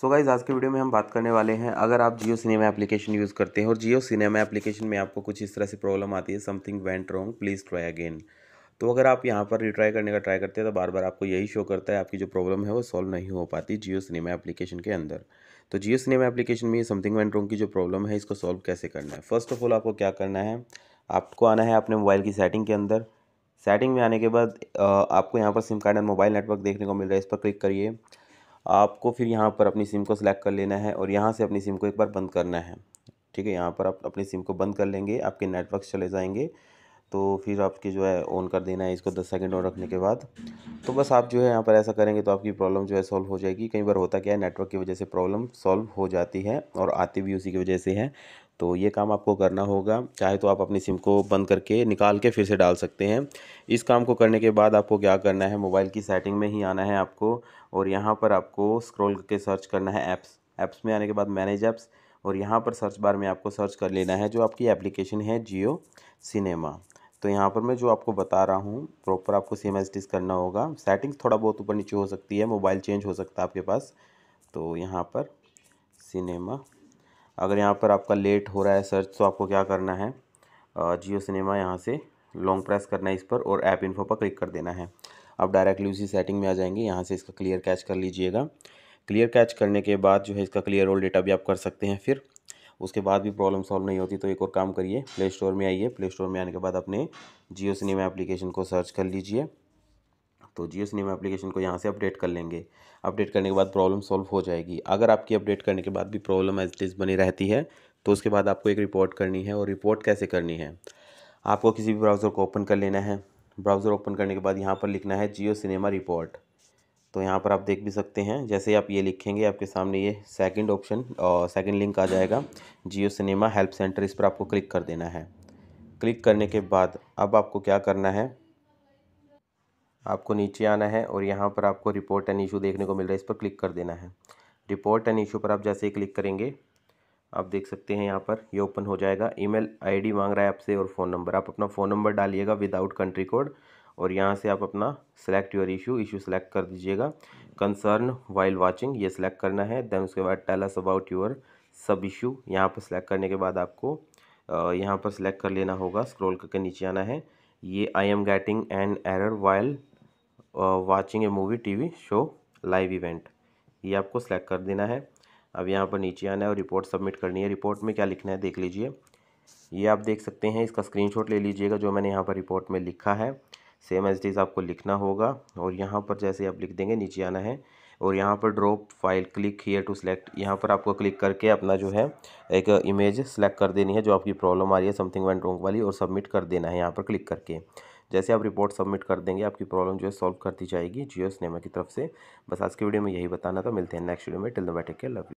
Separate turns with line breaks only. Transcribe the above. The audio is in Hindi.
सो गाइज आज के वीडियो में हम बात करने वाले हैं अगर आप जियो सिनेमा एप्लीकेशन यूज़ करते हैं और जियो सिनेमा एप्लीकेशन में आपको कुछ इस तरह से प्रॉब्लम आती है something went wrong please try again तो अगर आप यहाँ पर रिट्राई करने का ट्राई करते हैं तो बार बार आपको यही शो करता है आपकी जो प्रॉब्लम है वो सॉल्व नहीं हो पाती जियो सिनेमा एप्लीकेशन के अंदर तो जियो सिनेमा एप्लीकेशन में समथिंग वेंट रॉन्ग की जो प्रॉब्लम है इसको सॉल्व कैसे करना है फर्स्ट ऑफ ऑल आपको क्या करना है आपको आना है अपने मोबाइल की सेटिंग के अंदर सेटिंग में आने के बाद आपको यहाँ पर sim card and mobile network देखने को मिल रहा है इस पर क्लिक करिए आपको फिर यहाँ पर अपनी सिम को सिलेक्ट कर लेना है और यहाँ से अपनी सिम को एक बार बंद करना है ठीक है यहाँ पर आप अपनी सिम को बंद कर लेंगे आपके नेटवर्क चले जाएंगे तो फिर आपके जो है ऑन कर देना है इसको दस सेकंड ऑन रखने के बाद तो बस आप जो है यहाँ पर ऐसा करेंगे तो आपकी प्रॉब्लम जो है सॉल्व हो जाएगी कई बार होता क्या है नेटवर्क की वजह से प्रॉब्लम सॉल्व हो जाती है और आती भी उसी की वजह से है तो ये काम आपको करना होगा चाहे तो आप अपनी सिम को बंद करके निकाल के फिर से डाल सकते हैं इस काम को करने के बाद आपको क्या करना है मोबाइल की सेटिंग में ही आना है आपको और यहाँ पर आपको स्क्रॉल करके सर्च करना है ऐप्स ऐप्स में आने के बाद मैनेज ऐप्स और यहाँ पर सर्च बार में आपको सर्च कर लेना है जो आपकी एप्लीकेशन है जियो सिनेमा तो यहाँ पर मैं जो आपको बता रहा हूँ प्रॉपर आपको सी एम करना होगा सेटिंग्स थोड़ा बहुत ऊपर नीचे हो सकती है मोबाइल चेंज हो सकता है आपके पास तो यहाँ पर सिनेमा अगर यहाँ पर आपका लेट हो रहा है सर्च तो आपको क्या करना है जियो सिनेमा यहाँ से लॉन्ग प्रेस करना है इस पर और ऐप इन्फो पर क्लिक कर देना है आप डायरेक्टली उसी सेटिंग में आ जाएंगे यहाँ से इसका क्लियर कैच कर लीजिएगा क्लियर कैच करने के बाद जो है इसका क्लियर ऑल डेटा भी आप कर सकते हैं फिर उसके बाद भी प्रॉब्लम सॉल्व नहीं होती तो एक और काम करिए प्ले स्टोर में आइए प्ले स्टोर में आने के बाद अपने जियो सिनेमा एप्लीकेशन को सर्च कर लीजिए तो जियो सिनेमा एप्लीकेशन को यहाँ से अपडेट कर लेंगे अपडेट करने के बाद प्रॉब्लम सॉल्व हो जाएगी अगर आपकी अपडेट करने के बाद भी प्रॉब्लम एज इज बनी रहती है तो उसके बाद आपको एक रिपोर्ट करनी है और रिपोर्ट कैसे करनी है आपको किसी भी ब्राउज़र को ओपन कर लेना है ब्राउज़र ओपन करने के बाद यहाँ पर लिखना है जियो सिनेमा रिपोर्ट तो यहाँ पर आप देख भी सकते हैं जैसे आप ये लिखेंगे आपके सामने ये सेकंड ऑप्शन और सेकंड लिंक आ जाएगा जियो सिनेमा हेल्प सेंटर इस पर आपको क्लिक कर देना है क्लिक करने के बाद अब आपको क्या करना है आपको नीचे आना है और यहाँ पर आपको रिपोर्ट एंड इशू देखने को मिल रहा है इस पर क्लिक कर देना है रिपोर्ट एंड इशू पर आप जैसे ही क्लिक करेंगे आप देख सकते हैं यहाँ पर ये ओपन हो जाएगा ईमेल आईडी मांग रहा है आपसे और फ़ोन नंबर आप अपना फ़ोन नंबर डालिएगा विदाउट कंट्री कोड और यहाँ से आप अपना select your issue issue select कर दीजिएगा कंसर्न वाइल वाचिंग ये सिलेक्ट करना है देन उसके बाद tell us about your sub issue यहाँ पर सिलेक्ट करने के बाद आपको यहाँ पर सिलेक्ट कर लेना होगा स्क्रॉल करके नीचे आना है ये I am getting an error while watching a movie TV show live event ये आपको सेलेक्ट कर देना है अब यहाँ पर नीचे आना है और रिपोर्ट सबमिट करनी है रिपोर्ट में क्या लिखना है देख लीजिए ये आप देख सकते हैं इसका स्क्रीनशॉट ले लीजिएगा जो मैंने यहाँ पर रिपोर्ट में लिखा है सेम एज डीज आपको लिखना होगा और यहाँ पर जैसे आप लिख देंगे नीचे आना है और यहाँ पर drop file click here to select यहाँ पर आपको क्लिक करके अपना जो है एक इमेज सेलेक्ट कर देनी है जो आपकी प्रॉब्लम आ रही है समथिंग वन रॉन्ग वाली और सबमिट कर देना है यहाँ पर क्लिक करके जैसे आप रिपोर्ट सबमिट कर देंगे आपकी प्रॉब्लम जो है सॉल्व कर दी जाएगी जियो सिनेमा की तरफ से बस आज की वीडियो में यही बताना था मिलते हैं नेक्स्ट वीडियो में टिल द बैठक के लव